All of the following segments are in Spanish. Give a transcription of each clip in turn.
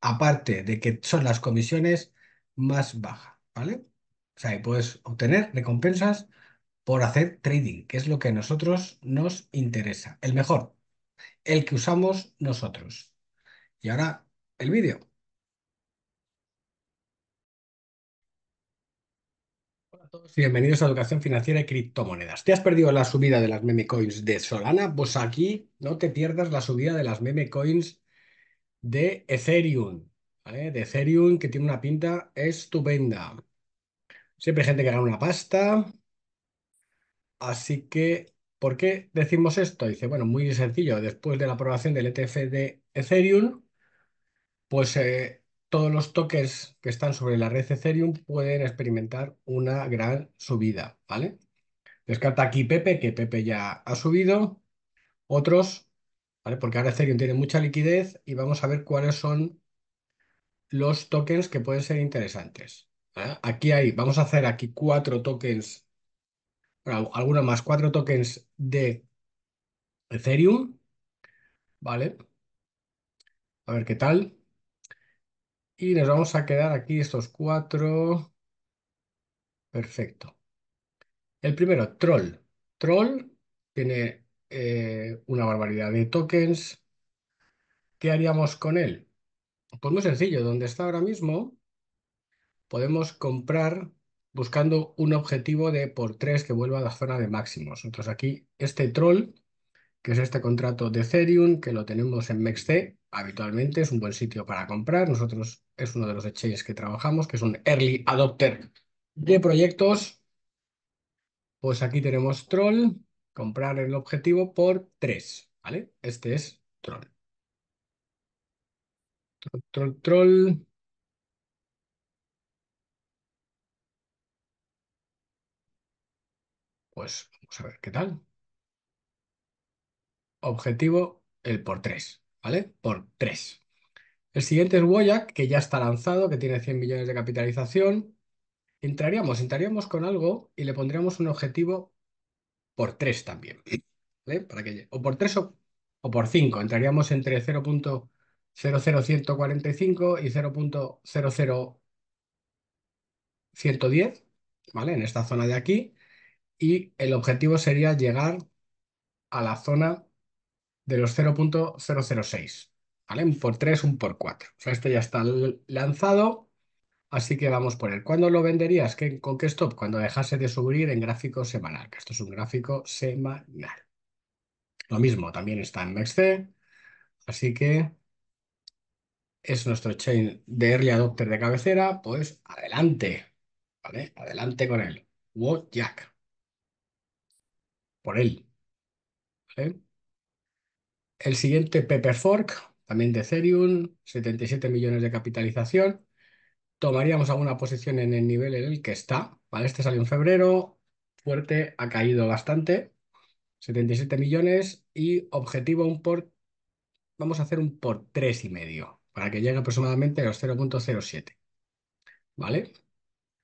aparte de que son las comisiones más bajas, ¿vale? O sea, puedes obtener recompensas por hacer trading, que es lo que a nosotros nos interesa, el mejor, el que usamos nosotros. Y ahora el vídeo. Hola a todos bienvenidos a Educación Financiera y Criptomonedas. ¿Te has perdido la subida de las meme coins de Solana? Pues aquí no te pierdas la subida de las meme coins de Ethereum, De Ethereum, que tiene una pinta estupenda. Siempre hay gente que gana una pasta. Así que, ¿por qué decimos esto? Dice, bueno, muy sencillo. Después de la aprobación del ETF de Ethereum, pues eh, todos los toques que están sobre la red Ethereum pueden experimentar una gran subida, ¿vale? Descarta aquí Pepe, que Pepe ya ha subido. Otros porque ahora Ethereum tiene mucha liquidez y vamos a ver cuáles son los tokens que pueden ser interesantes. Aquí hay, vamos a hacer aquí cuatro tokens, bueno, más, cuatro tokens de Ethereum, ¿vale? A ver qué tal. Y nos vamos a quedar aquí estos cuatro. Perfecto. El primero, Troll. Troll tiene eh, una barbaridad de tokens. ¿Qué haríamos con él? Pues muy sencillo, donde está ahora mismo podemos comprar buscando un objetivo de por 3 que vuelva a la zona de máximos. nosotros aquí este troll, que es este contrato de Ethereum, que lo tenemos en MEXC habitualmente es un buen sitio para comprar. Nosotros es uno de los exchanges que trabajamos, que es un early adopter de proyectos. Pues aquí tenemos troll, comprar el objetivo por 3, ¿vale? Este es troll. Troll, troll, Pues vamos a ver qué tal. Objetivo, el por 3, ¿vale? Por 3. El siguiente es Wojak, que ya está lanzado, que tiene 100 millones de capitalización. Entraríamos, entraríamos con algo y le pondríamos un objetivo por 3 también. ¿vale? Para que, o por 3 o, o por 5. Entraríamos entre 0.00145 y 0.00110, ¿vale? En esta zona de aquí. Y el objetivo sería llegar a la zona de los 0.006, ¿vale? Un por 3, un por 4. O sea, este ya está lanzado. Así que vamos por él. ¿Cuándo lo venderías? ¿Qué, ¿Con qué stop? Cuando dejase de subir en gráfico semanal, que esto es un gráfico semanal. Lo mismo, también está en MEXC, así que es nuestro chain de early adopter de cabecera, pues adelante, ¿vale? Adelante con él. What Jack. Por él. El siguiente Pepper Fork, también de Ethereum, 77 millones de capitalización tomaríamos alguna posición en el nivel en el que está. ¿vale? Este salió en febrero, fuerte, ha caído bastante, 77 millones y objetivo un por, vamos a hacer un por tres y medio para que llegue aproximadamente a los 0.07. ¿Vale?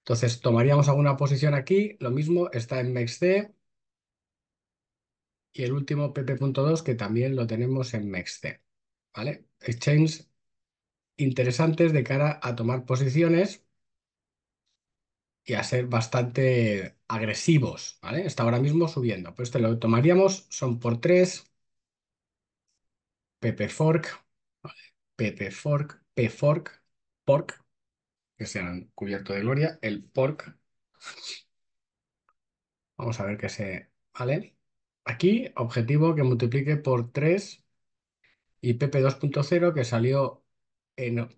Entonces tomaríamos alguna posición aquí, lo mismo está en MEXC y el último PP.2 que también lo tenemos en MEXC. ¿Vale? Exchange interesantes de cara a tomar posiciones y a ser bastante agresivos, ¿vale? Está ahora mismo subiendo. Pues este lo tomaríamos, son por 3, PP Fork, ¿vale? PP Fork, P Fork, Pork, que se han cubierto de gloria, el Pork. Vamos a ver qué se... ¿Vale? Aquí, objetivo que multiplique por 3 y PP 2.0 que salió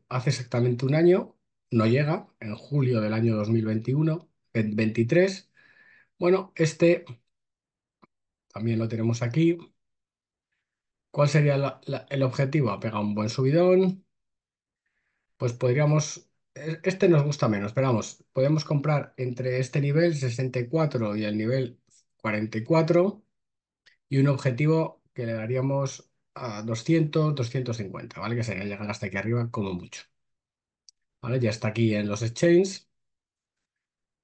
hace exactamente un año, no llega, en julio del año 2021, 23. Bueno, este también lo tenemos aquí. ¿Cuál sería el objetivo? Ha pegado un buen subidón. Pues podríamos, e, este nos gusta menos, pero vamos, podemos comprar entre este nivel 64 y el nivel 44 y un objetivo que le daríamos a 200, 250, ¿vale? Que sería llegar hasta aquí arriba como mucho. ¿Vale? Ya está aquí en los exchanges.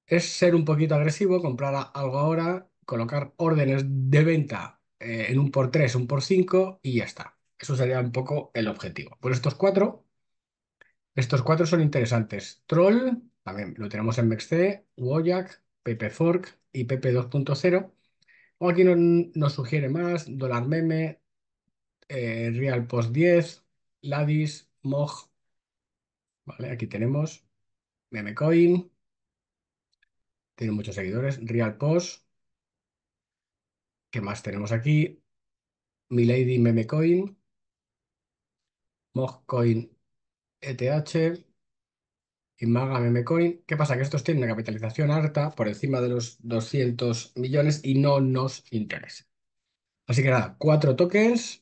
Es ser un poquito agresivo, comprar algo ahora, colocar órdenes de venta eh, en un por 3, un por 5 y ya está. Eso sería un poco el objetivo. por pues estos cuatro, estos cuatro son interesantes. Troll, también lo tenemos en MEXC, Wojak, Fork y PP2.0. O aquí nos sugiere más, dólar meme, eh, Real RealPost 10, Ladis, Moj. Vale, aquí tenemos Memecoin. Tiene muchos seguidores. RealPost. ¿Qué más tenemos aquí? Milady Memecoin. Mojcoin ETH y Maga Memecoin. ¿Qué pasa? Que estos tienen una capitalización harta por encima de los 200 millones y no nos interesa. Así que nada, cuatro tokens